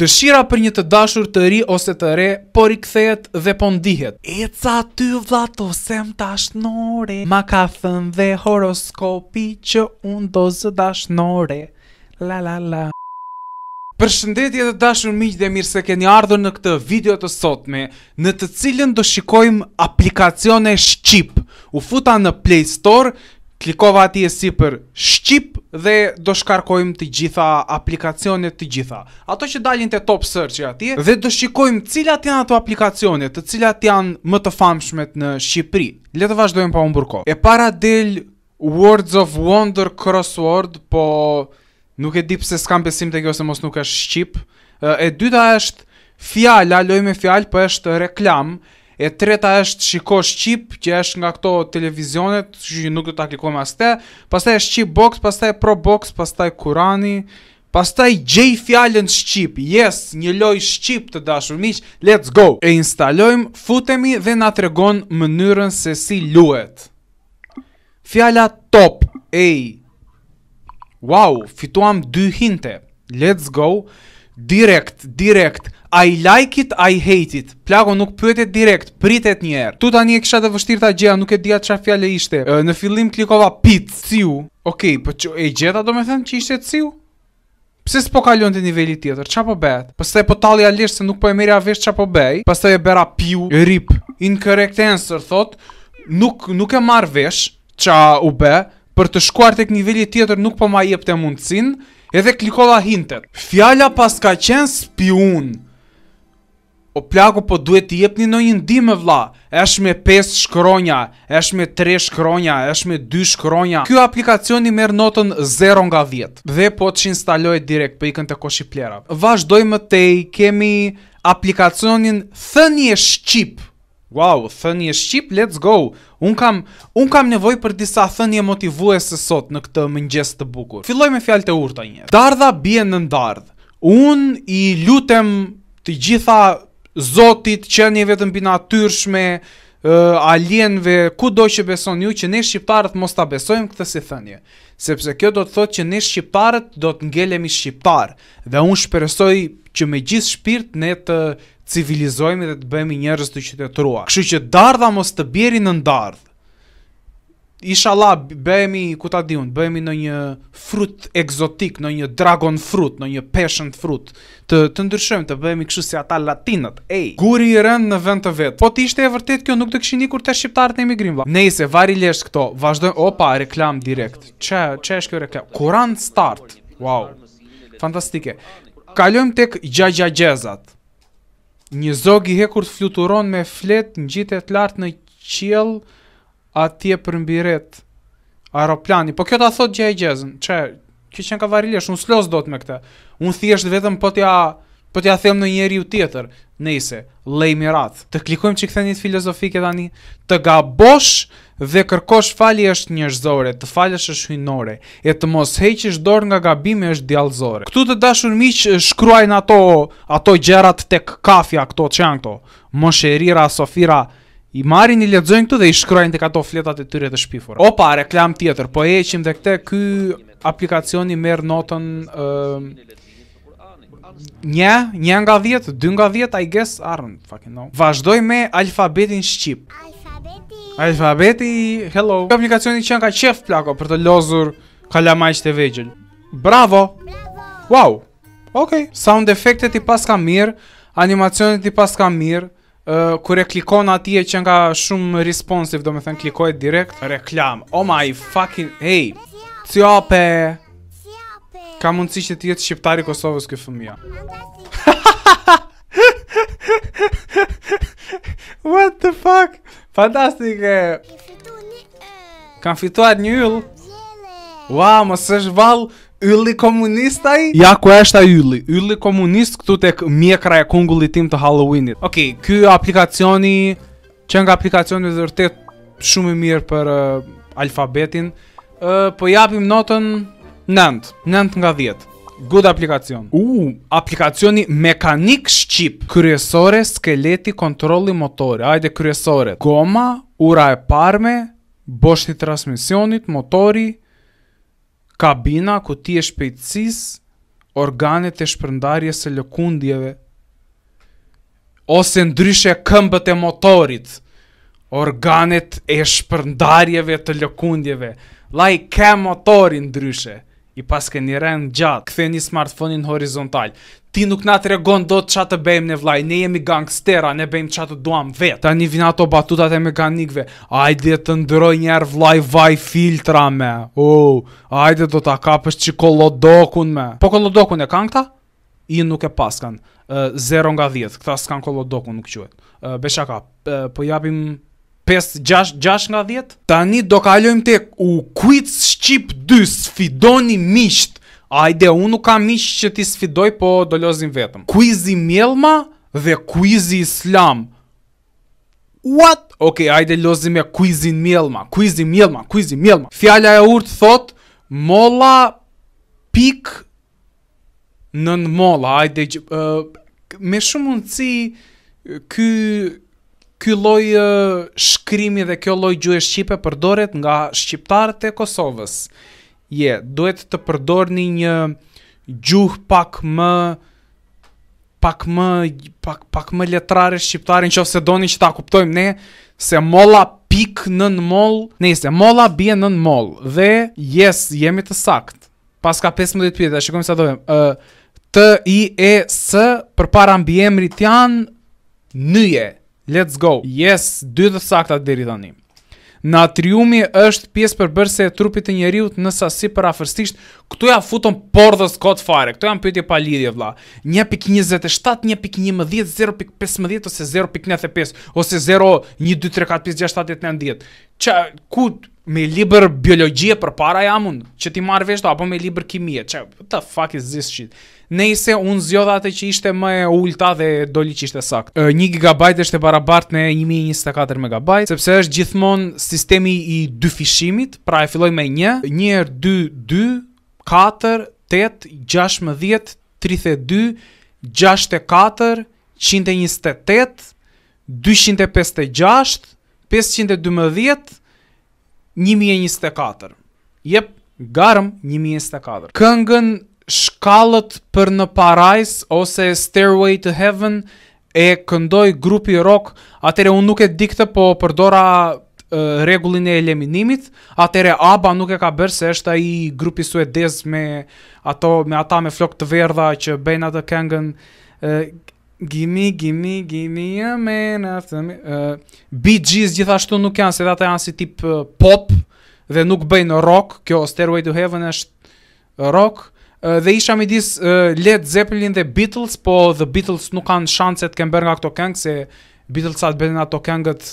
Dëshira për një të dashur të ri ose të re, por i kthehet dhe po ndihet. Eca ty vlla to sem tashnore. Ma ka thën dhe horoskopi që un do dash nore. La la la. Përshëndetje të dashur miq dhe mirë se keni ardhur në këtë video të sotme, në të cilën do shikojmë aplikacione Shqip. U futa në Play Store, klikova atje si për Shqip dhe do shkarkojmë të gjitha aplikacionet të gjitha. Ato që dalin të top search e ati, dhe do shikojmë cilat janë ato aplikacionet, të cilat janë më të famshmet në Shqipëri. Letë vazhdojmë pa unë burko. E para del Words of Wonder Crossword, po nuk e di pse s'kam besim të kjo se mos nuk është Shqip. E dyta është fjalla, loj me fjallë, po është reklamë, E treta është shiko shqip që është nga këto televizionet, që nuk do ta klikojmë as te. Pastaj është shqip box, pastaj pro box, pastaj Kurani, pastaj gjej fjalën shqip. Yes, një loj shqip të dashur miq, let's go. E instalojmë, futemi dhe na tregon mënyrën se si luhet. Fjala top. Ej. Wow, fituam dy hinte. Let's go. Direkt, direkt. I like it, I hate it. Plako nuk pyetet direkt, pritet një herë. Tu tani e kisha të vështirë ta gjeja, nuk e dia çfarë fjalë ishte. E, në fillim klikova pit, ciu. Okej, okay, po që e gjeta do me thënë që ishte ciu? Pse s'po kalon të niveli tjetër, qa po bet? Pastaj po tali alisht se nuk po e mirja vesh qa po bej, Pastaj e bera piu, e rip, incorrect answer, thot, nuk, nuk e marr vesh qa u be, për të shkuar tek niveli tjetër nuk po ma jep të mundësin, edhe klikova hintet. Fjala pas ka spiun, O plaku po duhet t'i jepni në një ndime vla, esh me 5 shkronja, esh me 3 shkronja, esh me 2 shkronja. Kjo aplikacioni merë notën 0 nga 10 dhe po që instaloj direkt për ikën të koshi plera Vashdoj më kemi aplikacionin Thënje Shqip. Wow, Thënje Shqip, let's go. Unë kam, un kam nevoj për disa thënje motivuese sot në këtë mëngjes të bukur. Filoj me fjalë të urta një Dardha bie në ndardhë. Unë i lutem të gjitha Zotit, qenjeve të mbi natyrshme, alienve, ku do që beson ju, që ne shqiptarët mos ta besojmë këtë si thënje. Sepse kjo do të thotë që ne shqiptarët do të ngelemi shqiparë Dhe unë shpresoj që me gjithë shpirt ne të civilizojmë dhe të bëhemi njerëz të qytetrua Kështu që dardha mos të bjerin në ndardh inshallah bëhemi ku ta diun, bëhemi në një frut egzotik, në një dragon fruit, në një passion fruit, të të ndryshojmë, të bëhemi kështu si ata latinët. Ej, guri i në vend të vet. Po ti ishte e vërtet kjo nuk të kishin ikur te shqiptarët në emigrim. Ba. Nejse, vari lesh këto. Vazhdojmë. Opa, reklam direkt. Çe, çe është kjo reklam? Kuran start. Wow. Fantastike. Kalojmë tek gjagjagjezat. Një zog i hekur të fluturon me flet, ngjitet lart në qiell, a ti e për mbiret aeroplani. Po kjo ta thot gjë e gjezën. Çe, kjo që ka varilesh, unë slos dot me këtë. unë thjesht vetëm po t'ja po t'ja them në njeri u tjetër, nëse lej mirat. Të klikojmë që thënë filozofike tani, të gabosh dhe kërkosh falje është njerëzore, të falësh është hyjnore, e të mos heqësh dorë nga gabimi është djallëzore. këtu të dashur miq, shkruajnë ato ato gjërat tek kafja këto çan këto. Mosherira Sofira i marrin i lexojnë këtu dhe i shkruajnë tek ato fletat e tyre të shpifura. Opa, reklam tjetër, po e heqim dhe këtë, ky aplikacion i merr notën ë Një, një nga dhjetë, dy nga dhjetë, I guess, arën, fucking no Vashdoj me alfabetin Shqip Alfabeti Alfabeti, hello Kë aplikacioni që nga qef plako për të lozur kalamajt të vegjel Bravo Bravo Wow Okej okay. Sound efektet i pas ka mirë Animacionet i pas ka mirë kur e klikon atje që nga shumë responsive, do me thënë klikojt direkt. Reklam, oh my fucking, hey, Ciope. ka mundësi që tjetë shqiptari Kosovës këtë fëmija. What the fuck? Fantastike! Kam fituar një yll. wow, mos është vallë. Ylli komunistaj? Ja, ku është shta ylli? Ylli komunist këtu tek mjekra e kungulli tim të Halloweenit. Okej, okay, kjo aplikacioni, që nga aplikacioni dhe vërtet shumë i mirë për uh, alfabetin, uh, po japim notën 9, 9 nga 10. Good aplikacion. U, uh, aplikacioni mekanik shqip. Kryesore, skeleti, kontroli, motore. Ajde, kryesore. Goma, ura e parme, boshti transmisionit, motori, motori, kabina ku ti e shpejtësis organet e shpërndarje së lëkundjeve, ose ndryshe këmbët e motorit, organet e shpërndarjeve të lëkundjeve, laj like, ke motorin ndryshe, i paske një rend gjatë, këthe një smartphonein horizontal. Ti nuk na tregon do të qatë të bejmë ne vlaj, ne jemi gangstera, ne bejmë qatë të duam vetë. Ta një vina ato batutat e mekanikve, ajde të ndëroj njerë vlaj vaj filtra me, u, ajde do të kapësh që kolodokun me. Po kolodokun e kanë këta? I nuk e paskan, 0 nga 10, këta s'kan kolodokun nuk qëhet. Uh, Beshaka, po japim 5-6 nga 10 Tani do kalojmë tek u kujt Shqip 2 sfidoni misht Ajde, unë nuk kam misht që ti sfidoj Po do lozim vetëm Kujzi Mjelma dhe kujzi Islam What? Ok, ajde lozim e kujzi Mjelma Kujzi Mjelma, kujzi Mjelma Fjalla e urtë thot Mola pik Nën mola Ajde, me shumë mundë si Ky ky lloj shkrimi dhe kjo lloj gjuhë shqipe përdoret nga shqiptarët e Kosovës. Je, yeah, duhet të përdorni një gjuhë pak më pak më pak pak më letrare shqiptare nëse doni që ta kuptojmë ne se molla pik nën moll, nëse molla bie nën mol, dhe yes, jemi të sakt. Pas ka 15 pyetje, shikojmë sa dovem. Ë uh, T I E S përpara mbiemrit janë nyje. Let's go. Yes, dy të sakta deri tani. Natriumi është pjesë përbërëse e trupit të njeriut në sasi për afërstisht, këtu ja futon por dhe skot fare, këtu më pëjtje pa lidhje vla. 1.27, 1.11, 0.15 ose 0.95 ose 0, 1, 2, ku, me liber biologje për para jam unë, që ti marrë veshtu, apo me liber kimie, që, what the fuck is this shit? nejse unë zjodha atë që ishte më e ullta dhe doli që ishte sakt. 1 GB është e barabartë në 1024 MB, sepse është gjithmonë sistemi i dy pra e filloj me 1, një, njërë 2, 2, 4, 8, 16, 32, 64, 128, 256, 512, 1024. Jep, garm 1024. Këngën shkallët për në parajs ose stairway to heaven e këndoj grupi rock, atëre unë nuk e dikte po përdora regullin e eliminimit, atëre ABBA nuk e ka bërë se është ai grupi suedez me ato me ata me flokë të verdha që bëjnë atë këngën Gimi gimi gimi me na uh, BG gjithashtu nuk janë se ata janë si tip uh, pop dhe nuk bëjnë rock, kjo Stairway to Heaven është rock. uh, dhe isha mi disë uh, Led Zeppelin dhe Beatles, po The Beatles nuk kanë shanse të kemë bërë nga këto këngë, se Beatles atë bërë nga këto këngët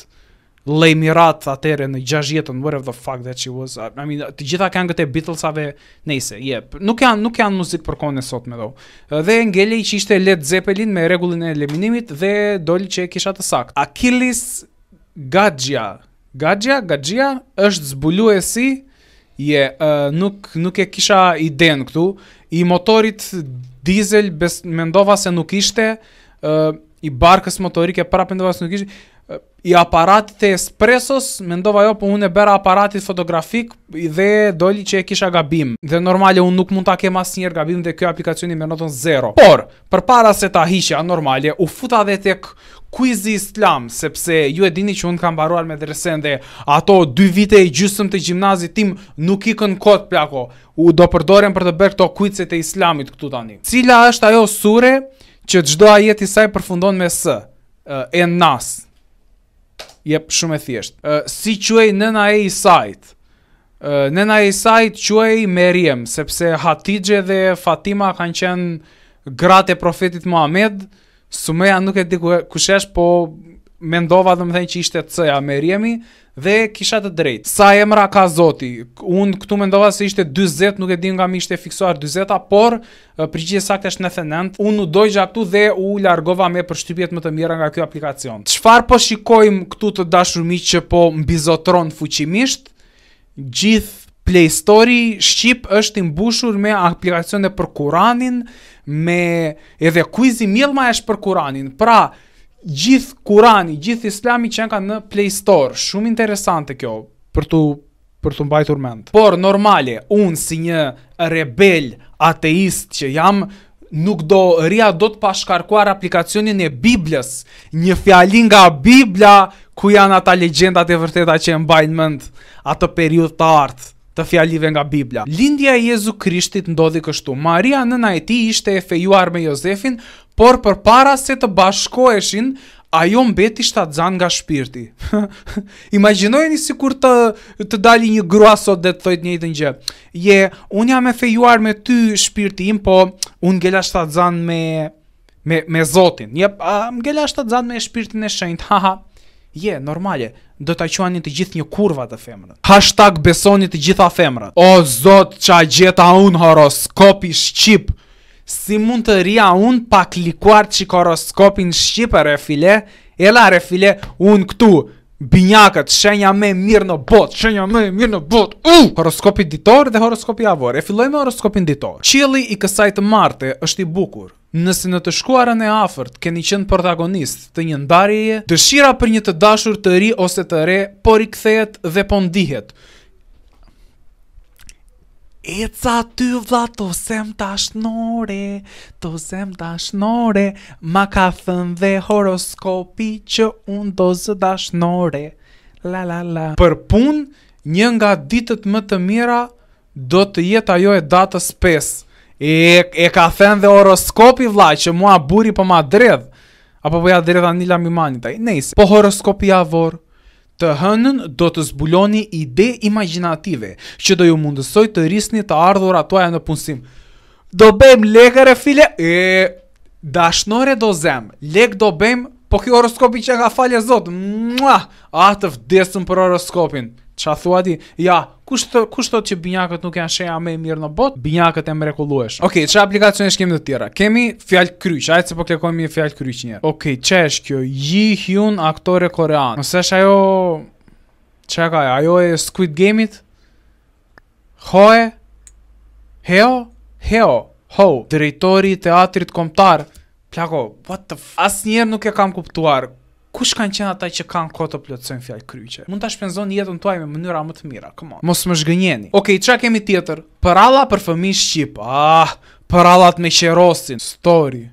lej mirat atere në gjash jetën, whatever the fuck that she was, I mean, të gjitha këngët e Beatlesave, nejse, jep, nuk janë, nuk janë muzikë për kone sot me do. Dhe ngelej që ishte Led Zeppelin me regullin e eliminimit dhe doli që e kisha të sakt. Achilles Gaggia, Gaggia, Gaggia, është zbuluesi, si, je, uh, nuk, nuk e kisha i këtu, i motorit dizel, mendova se nuk ishte, i barkës motorike para ndëva nuk ishë, i aparatit e espresos, mendova jo, po unë e bera aparatit fotografik dhe doli që e kisha gabim. Dhe normale, unë nuk mund ta kem asë njerë gabim dhe kjo aplikacioni me notën zero. Por, për para se ta hiqja normale, u futa dhe tek kuizi islam, sepse ju e dini që unë kam mbaruar me dresen dhe ato dy vite i gjysmë të gimnazit tim nuk i kën kot plako. U do përdorem për të bërë këto quizet e islamit këtu tani. Cila është ajo sure? që çdo ajet i saj përfundon me s. e nas. Jep shumë e thjesht. Uh, si quaj nëna e i sajt? nëna e i sajt quaj Meriem, sepse Hatidje dhe Fatima kanë qenë gratë e profetit Muhammed. Sumeja nuk e di kush është, po mendova dhe më thënë që ishte C-ja me rjemi, dhe kisha të drejt. Sa emra ka zoti? Unë këtu mendova se ishte 20, nuk e di nga mi ishte fiksuar 20-a, por përgjigje sakt është 99. Unë u dojgja këtu dhe u largova me përshtypjet më të mjera nga kjo aplikacion. Qfar po shikojmë këtu të dashrumi që po mbizotron fuqimisht? Gjith Play store Shqip është imbushur me aplikacione për Kuranin, me edhe kuizi mjelma është për Kuranin. Pra, gjithë Kurani, gjithë Islami që kanë në Play Store. Shumë interesante kjo për të për të mbajtur mend. Por normale, unë si një rebel ateist që jam nuk do rria do të pashkarkuar aplikacionin e Biblës, një fjalin nga Bibla ku janë ata legjendat e vërteta që e mbajnë mend atë periudhë të artë të fjalive nga Biblia. Lindja e Jezu Krishtit ndodhi kështu. Maria nëna e tij ishte e fejuar me Jozefin, por për para se të bashkoheshin, ajo mbeti shtatë zanë nga shpirti. Imaginojni si kur të, të dali një grua sot dhe të thojt një të një. Je, unë jam e fejuar me ty shpirti im, po unë gjela shtatë zanë me, me, me zotin. Je, a, më gjela shtatë zanë me shpirtin e shenjt, ha. Je, normale, do të quani të gjithë një kurva të femrët. Hashtag besoni të gjitha femrët. O, zot, qa gjeta unë horoskopi shqipë si mund të rria unë pa klikuar që koroskopin Shqipër e file, e la refile, unë këtu, binyakët, shenja me mirë në botë, shenja me mirë në botë, u! Uh! Horoskopi ditor dhe horoskopi avor, e filloj me horoskopin ditor. Qili i kësaj të marte është i bukur. Nëse në të shkuarën e afërt keni qenë protagonist të një ndarjeje, dëshira për një të dashur të ri ose të re, por i kthehet dhe po ndihet. Eca ty vla to sem tashnore, to sem tashnore, ma ka thën dhe horoskopi që unë do zë tashnore. La la la. Për pun, një nga ditët më të mira, do të jetë ajo e datës pes. E, e ka thën dhe horoskopi vla që mua buri për po ma dredh. Apo përja po dredh anila mi manita. Nejse. Po horoskopi avor. Të hënën do të zbuloni ide imaginative që do ju mundësoj të rrisni të ardhur atoja në punësim. Do bëjmë e file? E, dashnore do zem, leg do bëjmë, po kjo horoskopi që ka falje zotë, mua, atë vdesëm për horoskopin. Qa thua ti, ja, kush të, që binjakët nuk janë sheja me mirë në botë? binjakët e mrekulluesh. Okej, okay, që aplikacion e shkem të tjera? Kemi fjallë kryq, ajtë se po klikojmë një fjallë kryq njerë. Okej, okay, që është kjo? Yi Hyun, aktore korean. Nëse është ajo... Që ka e? Ajo e Squid Game-it? Hoë? Heo? Heo? Ho, direktori i teatrit komtar. Plako, what the f... As njerë nuk e kam kuptuar kush kanë qenë ata që kanë kohë të plotësojnë fjalë kryqe? Mund ta shpenzoni jetën tuaj me mënyra më të mira, come on. Mos më zgënjeni. Okej, okay, çka kemi tjetër? Paralla për fëmijë shqip. Ah, parallat me qerosin. Story.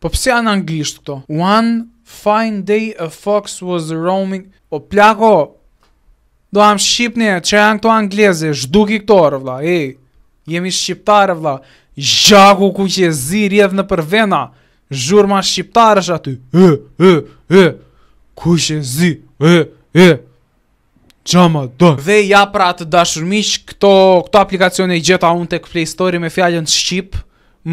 Po pse janë anglisht këto? One fine day a fox was roaming. O plako. Do am shqipni, çka janë këto angleze? Zhduki këto, vlla. Ej, jemi shqiptarë, vlla. Zhaku ku që zi rjedh në përvena. Zhurma shqiptarësh aty. Ë, ë, ë. Kushe zi, e, e, qama do. Dhe ja pra të dashërmish, këto, këto aplikacione i gjeta unë të këplej story me fjallën Shqip,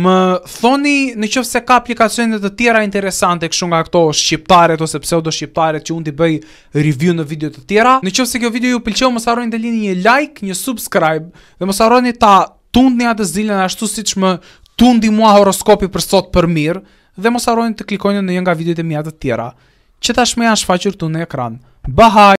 më thoni në qëfë se ka aplikacione të tjera interesante këshu nga këto shqiptaret ose pseudo shqiptaret që unë t'i bëj review në video të tjera. Në qëfë se kjo video ju pëlqeu, më saroni të lini një like, një subscribe dhe më saroni ta tundni atë zilën ashtu si që më tundi mua horoskopi për sot për mirë dhe mos arroni të klikoni në një nga videot e mia të tjera që tashmë janë shfaqur tu në ekran. Bahaj